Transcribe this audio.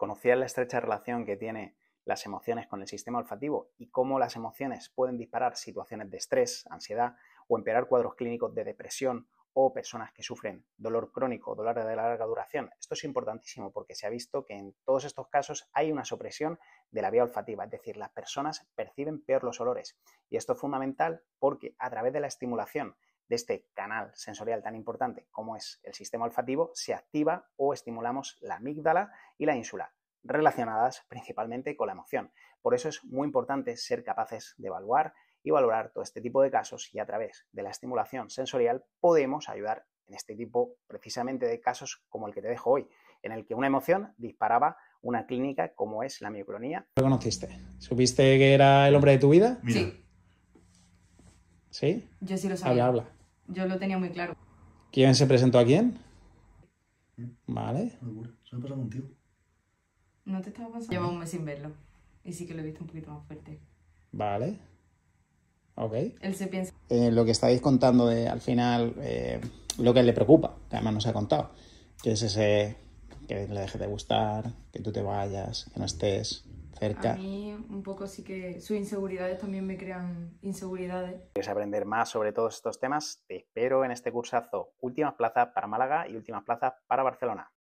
conocía la estrecha relación que tiene las emociones con el sistema olfativo y cómo las emociones pueden disparar situaciones de estrés, ansiedad o empeorar cuadros clínicos de depresión o personas que sufren dolor crónico, o dolor de larga duración. Esto es importantísimo porque se ha visto que en todos estos casos hay una supresión de la vía olfativa, es decir, las personas perciben peor los olores. Y esto es fundamental porque a través de la estimulación de este canal sensorial tan importante como es el sistema olfativo, se activa o estimulamos la amígdala y la ínsula, relacionadas principalmente con la emoción. Por eso es muy importante ser capaces de evaluar y valorar todo este tipo de casos y a través de la estimulación sensorial podemos ayudar en este tipo precisamente de casos como el que te dejo hoy, en el que una emoción disparaba una clínica como es la miocronía. ¿Lo conociste? ¿Supiste que era el hombre de tu vida? Sí. ¿Sí? Yo sí lo sabía. Habla, habla. Yo lo tenía muy claro. ¿Quién se presentó a quién? ¿Eh? Vale. Se me ha pasado contigo. No te estaba pasando. Llevo un mes sin verlo. Y sí que lo he visto un poquito más fuerte. Vale. Ok. Él se piensa. Eh, lo que estáis contando de al final, eh, lo que le preocupa, que además no se ha contado, que es ese que le deje de gustar, que tú te vayas, que no estés. A mí un poco sí que sus inseguridades también me crean inseguridades. ¿Quieres aprender más sobre todos estos temas? Te espero en este cursazo. Últimas plazas para Málaga y últimas plazas para Barcelona.